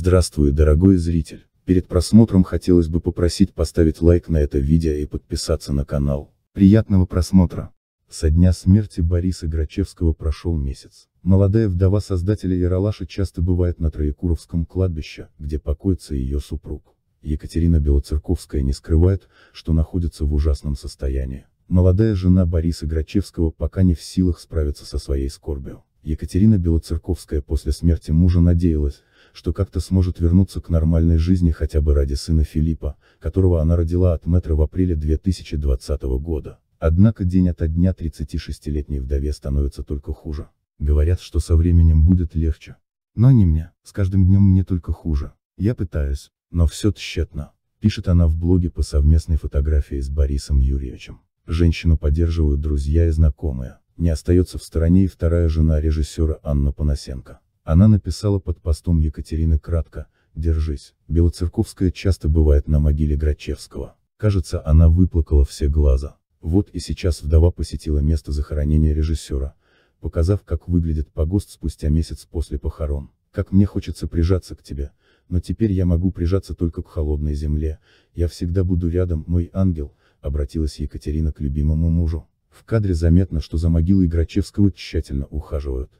Здравствуй, дорогой зритель. Перед просмотром хотелось бы попросить поставить лайк на это видео и подписаться на канал. Приятного просмотра. Со дня смерти Бориса Грачевского прошел месяц. Молодая вдова создателя Яралаша часто бывает на Троекуровском кладбище, где покоится ее супруг. Екатерина Белоцерковская не скрывает, что находится в ужасном состоянии. Молодая жена Бориса Грачевского пока не в силах справиться со своей скорбью. Екатерина Белоцерковская после смерти мужа надеялась, что как-то сможет вернуться к нормальной жизни хотя бы ради сына Филиппа, которого она родила от Метра в апреле 2020 года. Однако день ото дня 36-летней вдове становится только хуже. Говорят, что со временем будет легче. Но не мне, с каждым днем мне только хуже. Я пытаюсь, но все тщетно. Пишет она в блоге по совместной фотографии с Борисом Юрьевичем. Женщину поддерживают друзья и знакомые. Не остается в стороне и вторая жена режиссера Анна Панасенко. Она написала под постом Екатерины кратко, «Держись, Белоцерковская часто бывает на могиле Грачевского». Кажется, она выплакала все глаза. Вот и сейчас вдова посетила место захоронения режиссера, показав, как выглядит погост спустя месяц после похорон. «Как мне хочется прижаться к тебе, но теперь я могу прижаться только к холодной земле, я всегда буду рядом, мой ангел», обратилась Екатерина к любимому мужу. В кадре заметно, что за могилой Грачевского тщательно ухаживают,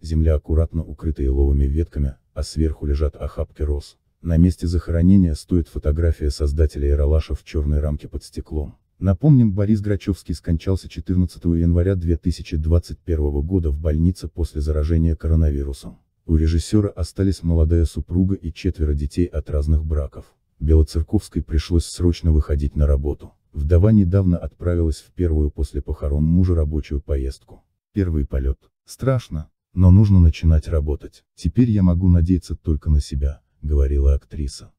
земля аккуратно укрыта еловыми ветками, а сверху лежат охапки роз. На месте захоронения стоит фотография создателя «Иралаша» в черной рамке под стеклом. Напомним, Борис Грачевский скончался 14 января 2021 года в больнице после заражения коронавирусом. У режиссера остались молодая супруга и четверо детей от разных браков. Белоцерковской пришлось срочно выходить на работу. Вдова недавно отправилась в первую после похорон мужа рабочую поездку. Первый полет. Страшно, но нужно начинать работать. Теперь я могу надеяться только на себя, говорила актриса.